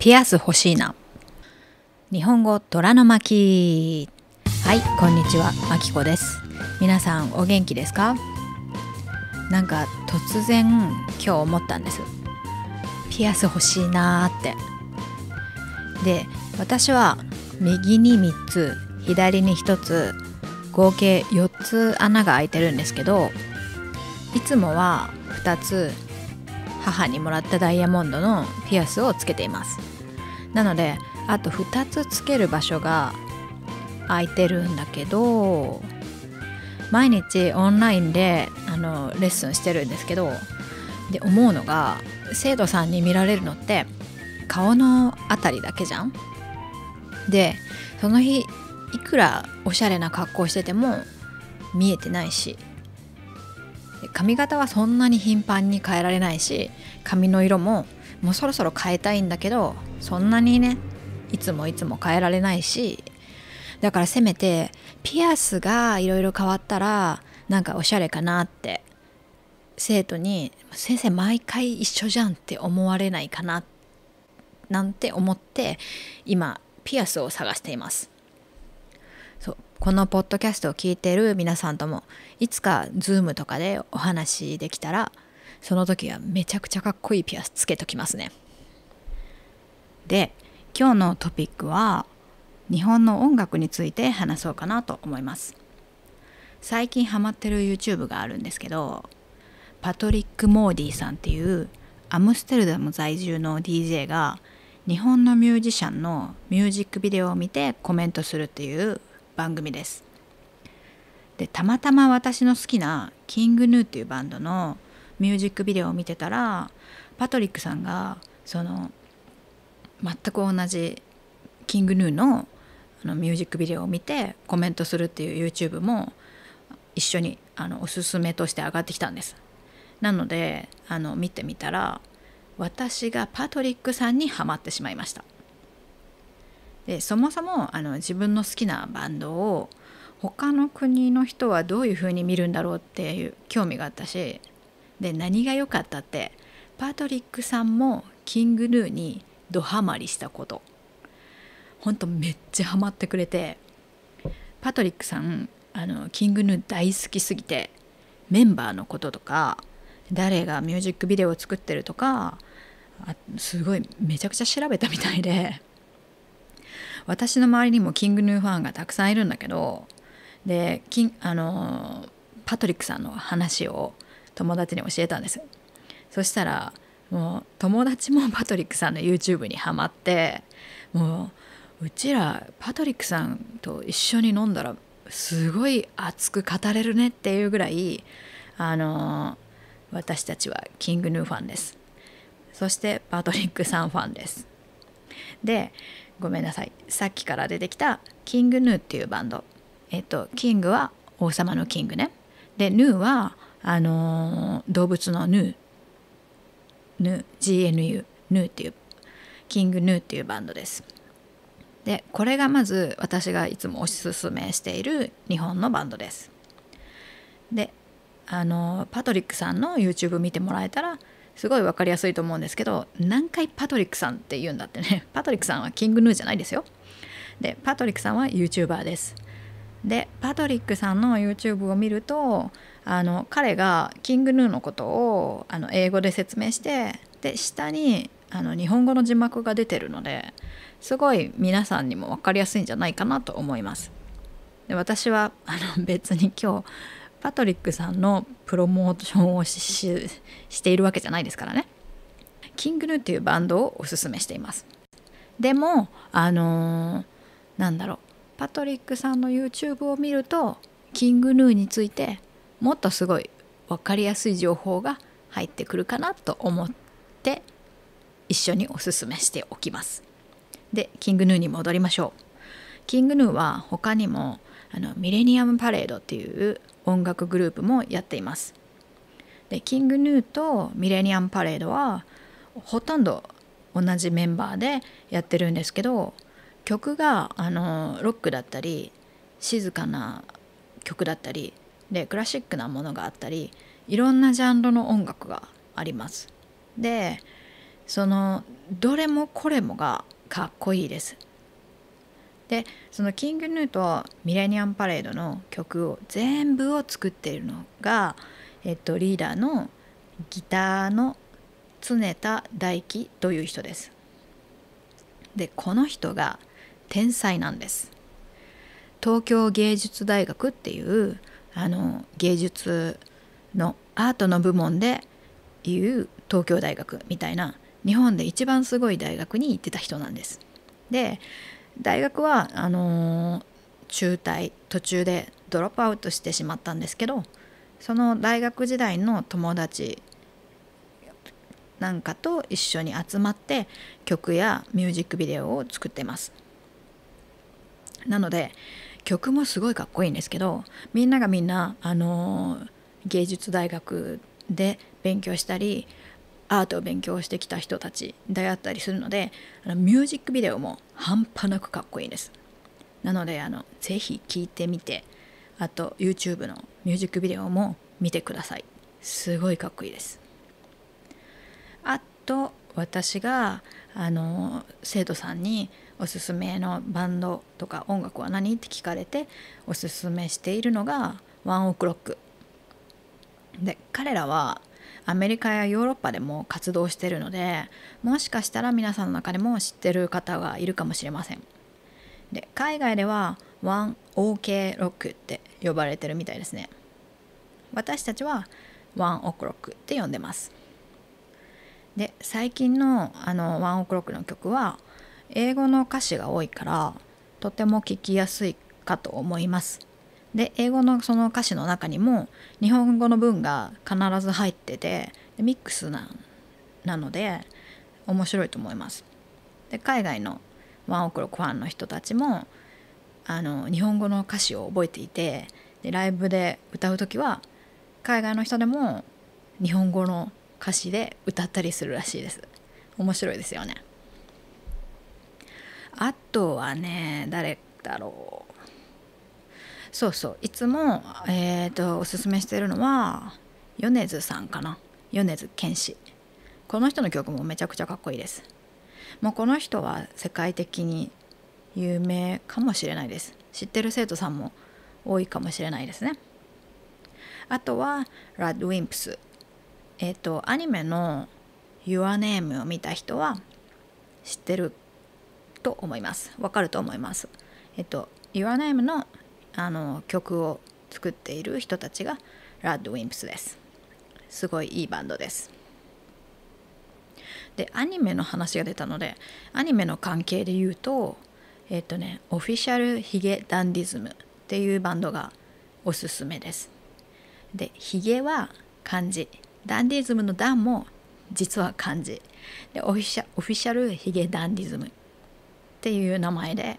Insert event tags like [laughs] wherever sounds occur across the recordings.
ピアス欲しいな日本語虎の巻はいこんにちはまきこです皆さんお元気ですかなんか突然今日思ったんですピアス欲しいなーってで私は右に3つ左に1つ合計4つ穴が開いてるんですけどいつもは2つ母にもらったダイヤモンドのピアスをつけていますなのであと2つつける場所が空いてるんだけど毎日オンラインであのレッスンしてるんですけどで思うのが生徒さんに見られるのって顔の辺りだけじゃんでその日いくらおしゃれな格好してても見えてないし髪型はそんなに頻繁に変えられないし髪の色ももうそろそろ変えたいんだけどそんなにねいつもいつも変えられないしだからせめてピアスがいろいろ変わったらなんかおしゃれかなって生徒に「先生毎回一緒じゃん」って思われないかななんて思って今ピアスを探しています。このポッドキャストを聞いてる皆さんともいつかズームとかでお話できたらその時はめちゃくちゃかっこいいピアスつけときますね。で今日のトピックは日本の音楽について話そうかなと思います。最近ハマってる YouTube があるんですけどパトリック・モーディさんっていうアムステルダム在住の DJ が日本のミュージシャンのミュージックビデオを見てコメントするっていう番組です。でたまたま私の好きなキングヌーっていうバンドのミュージックビデオを見てたらパトリックさんがその全く同じキングヌーのあのミュージックビデオを見てコメントするっていう YouTube も一緒にあのおすすめとして上がってきたんです。なのであの見てみたら私がパトリックさんにはまってしまいました。でそもそもあの自分の好きなバンドを他の国の人はどういう風に見るんだろうっていう興味があったしで何が良かったってパトリックさんもキングヌーにドハマりしたことほんとめっちゃハマってくれてパトリックさんあのキングヌー大好きすぎてメンバーのこととか誰がミュージックビデオを作ってるとかあすごいめちゃくちゃ調べたみたいで私の周りにもキングヌーファンがたくさんいるんだけどでキあのパトリックさんの話を友達に教えたんですそしたらもう友達もパトリックさんの YouTube にはまってもううちらパトリックさんと一緒に飲んだらすごい熱く語れるねっていうぐらいあの私たちはキングヌーファンですそしてパトリックさんファンですでごめんなさいさっきから出てきたキングヌーっていうバンドえっとキングは王様のキングねでヌーはあのー、動物のヌーヌー GNU ヌーっていうキングヌーっていうバンドですでこれがまず私がいつもおすすめしている日本のバンドですであのー、パトリックさんの YouTube 見てもらえたらすごい分かりやすいと思うんですけど何回パトリックさんって言うんだってね [laughs] パトリックさんはキングヌーじゃないですよでパトリックさんは YouTuber ですでパトリックさんの YouTube を見るとあの彼がキングヌーのことをあの英語で説明してで下にあの日本語の字幕が出てるのですごい皆さんにも分かりやすいんじゃないかなと思います。で私はあの別に今日パトリックさんのプロモーションをしているわけじゃないですからねキングヌーっていうバンドをおすすめしていますでもあのー、なんだろうパトリックさんの YouTube を見るとキングヌーについてもっとすごい分かりやすい情報が入ってくるかなと思って一緒におすすめしておきますでキングヌーに戻りましょうキングヌーは他にもあのミレニアムパレードっていう音楽グループもやっていますでキングヌーとミレニアムパレードはほとんど同じメンバーでやってるんですけど曲があのロックだったり静かな曲だったりでクラシックなものがあったりいろんなジャンルの音楽があります。でそのどれもこれもがかっこいいです。でそのキングヌーとミレニアムパレードの曲を全部を作っているのが、えっと、リーダーのギターの常田大輝という人です。でこの人が天才なんです。東京芸術大学っていうあの芸術のアートの部門でいう東京大学みたいな日本で一番すごい大学に行ってた人なんです。で大学はあのー、中退途中でドロップアウトしてしまったんですけどその大学時代の友達なんかと一緒に集まって曲やミュージックビデオを作ってますなので曲もすごいかっこいいんですけどみんながみんなあのー、芸術大学で勉強したりアートを勉強してきた人たちであったりするのであのミュージックビデオも半端なくかっこいいですなのであのぜひ聴いてみてあと YouTube のミュージックビデオも見てくださいすごいかっこいいですあと私があの生徒さんにおすすめのバンドとか音楽は何って聞かれておすすめしているのがワンオクロックで彼らはアメリカやヨーロッパでも活動してるのでもしかしたら皆さんの中でも知ってる方がいるかもしれませんで海外では 1OK ロックって呼ばれてるみたいですね私たちは1オクロックって呼んでますで最近のあの1オクロックの曲は英語の歌詞が多いからとても聴きやすいかと思いますで英語のその歌詞の中にも日本語の文が必ず入っててミックスななので面白いと思います。で海外のワンオクロファンの人たちもあの日本語の歌詞を覚えていてでライブで歌う時は海外の人でも日本語の歌詞で歌ったりするらしいです。面白いですよね。あとはね誰だろうそうそういつも、えーと、おすすめしてるのは米津さんかな米津玄師この人の曲もめちゃくちゃかっこいいですもうこの人は世界的に有名かもしれないです知ってる生徒さんも多いかもしれないですねあとはラッドウィンプスえっ、ー、とアニメの「YourName」を見た人は知ってると思いますわかると思いますえっ、ー、と YourName のあの曲を作っている人たちがラッドウィンプスですすごいいいバンドですでアニメの話が出たのでアニメの関係で言うとえっ、とねオフィシャルヒゲダンディズムっていうバンドがおすすめですでヒゲは漢字ダンディズムの「段も実は漢字でオフィシャオフィシャルヒゲダンディズムっていう名前で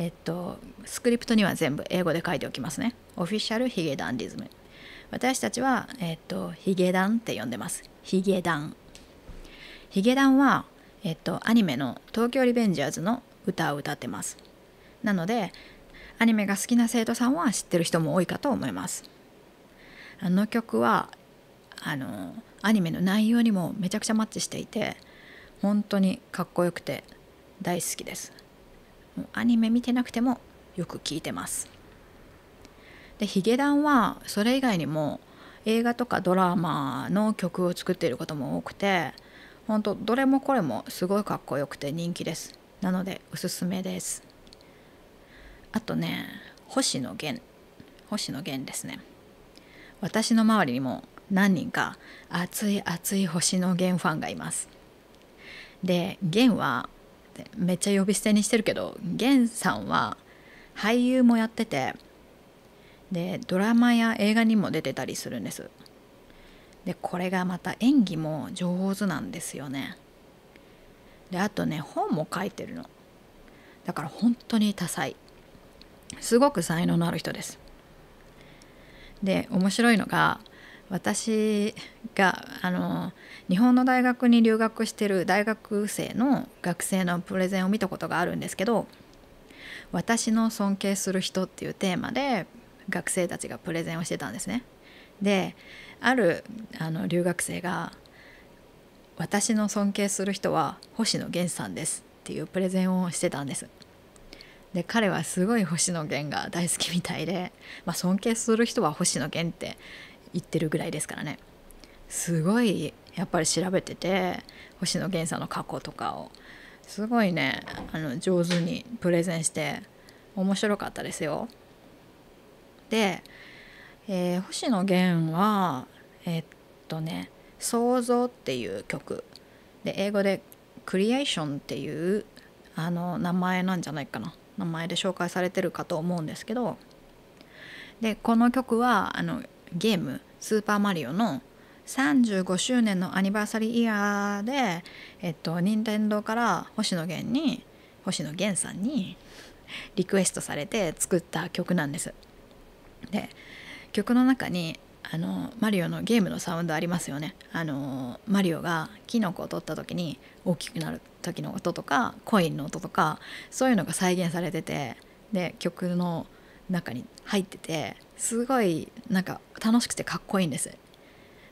えっと、スクリプトには全部英語で書いておきますね。オフィシャルヒゲダンィズム。私たちは、えっと、ヒゲダンって呼んでます。ヒゲダン。ヒゲダンは、えっと、アニメの「東京リベンジャーズ」の歌を歌ってます。なのでアニメが好きな生徒さんは知ってる人も多いかと思います。あの曲はあのアニメの内容にもめちゃくちゃマッチしていて本当にかっこよくて大好きです。アニメ見てなくてもよく聞いてます。でヒゲダンはそれ以外にも映画とかドラマの曲を作っていることも多くてほんとどれもこれもすごいかっこよくて人気ですなのでおすすめですあとね星野源星野源ですね私の周りにも何人か熱い熱い星野源ファンがいますで源はってめっちゃ呼び捨てにしてるけどンさんは俳優もやっててでドラマや映画にも出てたりするんですでこれがまた演技も上手なんですよねであとね本も書いてるのだから本当に多彩すごく才能のある人ですで面白いのが私があの日本の大学に留学してる大学生の学生のプレゼンを見たことがあるんですけど「私の尊敬する人」っていうテーマで学生たちがプレゼンをしてたんですね。であるあの留学生が「私の尊敬する人は星野源さんです」っていうプレゼンをしてたんです。で彼はすごい星野源が大好きみたいで、まあ、尊敬する人は星野源って言ってるぐらいですからねすごいやっぱり調べてて星野源さんの過去とかをすごいねあの上手にプレゼンして面白かったですよ。で、えー、星野源はえー、っとね「創造」っていう曲で英語で「クリエーション」っていうあの名前なんじゃないかな名前で紹介されてるかと思うんですけどでこの曲はあのゲーム「スーパーマリオ」の35周年のアニバーサリーイヤーで、えっと、任天堂から星野源に星野源さんにリクエストされて作った曲なんです。で曲の中にあのマリオのゲームのサウンドありますよね。あのマリオがキノコを取った時に大きくなる時の音とかコインの音とかそういうのが再現されててで曲の中に入っててすごいなんか楽しくてかっこいいんです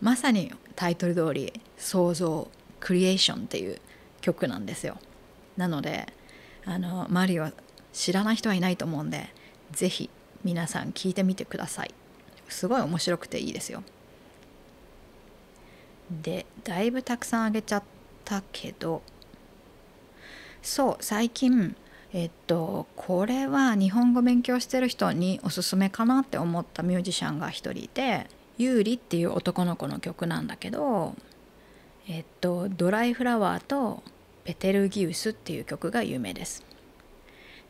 まさにタイトル通り創造クリエーションっていう曲なんですよなのであのマリオ知らない人はいないと思うんで是非皆さん聞いてみてくださいすごい面白くていいですよでだいぶたくさんあげちゃったけどそう最近えっとこれは日本語勉強してる人におすすめかなって思ったミュージシャンが一人いてユーリっていう男の子の曲なんだけどえっと「ドライフラワー」と「ペテルギウス」っていう曲が有名です。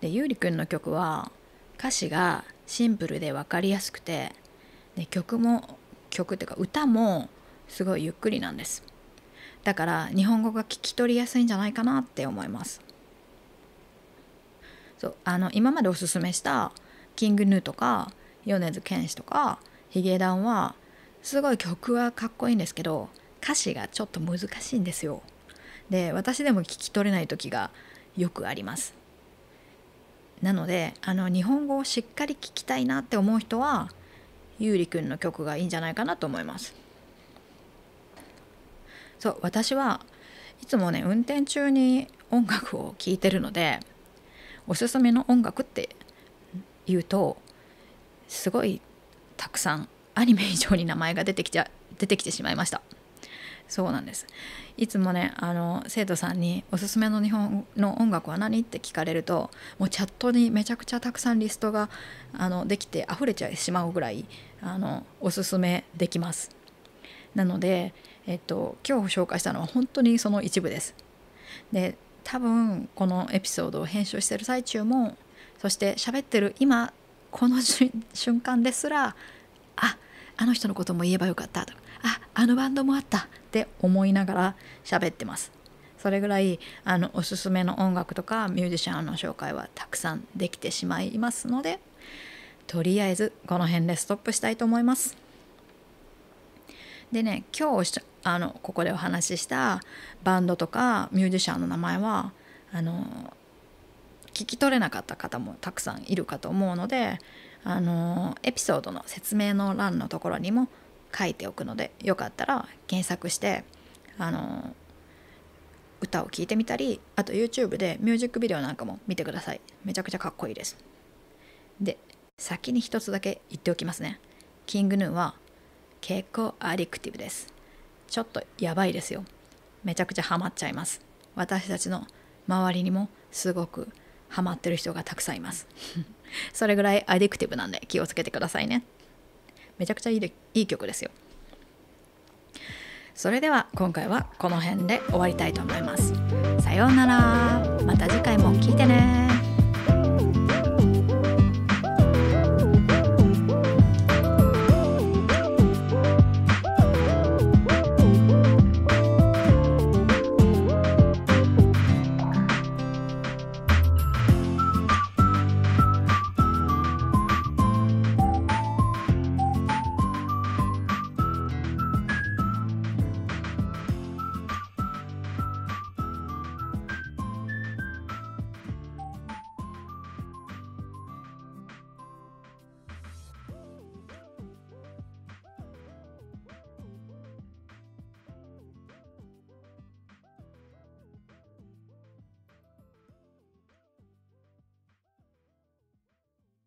でユーリくんの曲は歌詞がシンプルで分かりやすくてで曲も曲っていうか歌もすごいゆっくりなんですだから日本語が聞き取りやすいんじゃないかなって思いますそうあの今までおすすめしたキングヌーとか米津玄師とかヒゲダンはすごい曲はかっこいいんですけど歌詞がちょっと難しいんですよ。で私でも聞き取れない時がよくあります。なのであの日本語をしっかり聞きたいなって思う人はゆうりくんの曲がいいんじゃないかなと思います。そう私はいつもね運転中に音楽を聴いてるのでおすすめの音楽って言うとすごいたくさんアニメ以上に名前が出てきちゃ [laughs] 出てきてしまいましたそうなんですいつもねあの生徒さんに「おすすめの日本の音楽は何?」って聞かれるともうチャットにめちゃくちゃたくさんリストがあのできて溢れちゃいしまうぐらいあのおすすめできますなので、えっと、今日紹介したのは本当にその一部ですで多分このエピソードを編集してる最中もそして喋ってる今この瞬間ですらああの人のことも言えばよかったとかああのバンドもあったって思いながら喋ってますそれぐらいあのおすすめの音楽とかミュージシャンの紹介はたくさんできてしまいますのでとりあえずこの辺でストップしたいと思います。でね今日あのここでお話ししたバンドとかミュージシャンの名前はあの聞き取れなかった方もたくさんいるかと思うのであのエピソードの説明の欄のところにも書いておくのでよかったら検索してあの歌を聴いてみたりあと YouTube でミュージックビデオなんかも見てくださいめちゃくちゃかっこいいですで先に一つだけ言っておきますねキングヌーは結構アディクティブです。ちょっとやばいですよ。めちゃくちゃハマっちゃいます。私たちの周りにもすごくハマってる人がたくさんいます。[laughs] それぐらいアディクティブなんで気をつけてくださいね。めちゃくちゃいいいい曲ですよ。それでは今回はこの辺で終わりたいと思います。さようなら。また次回も聴いてね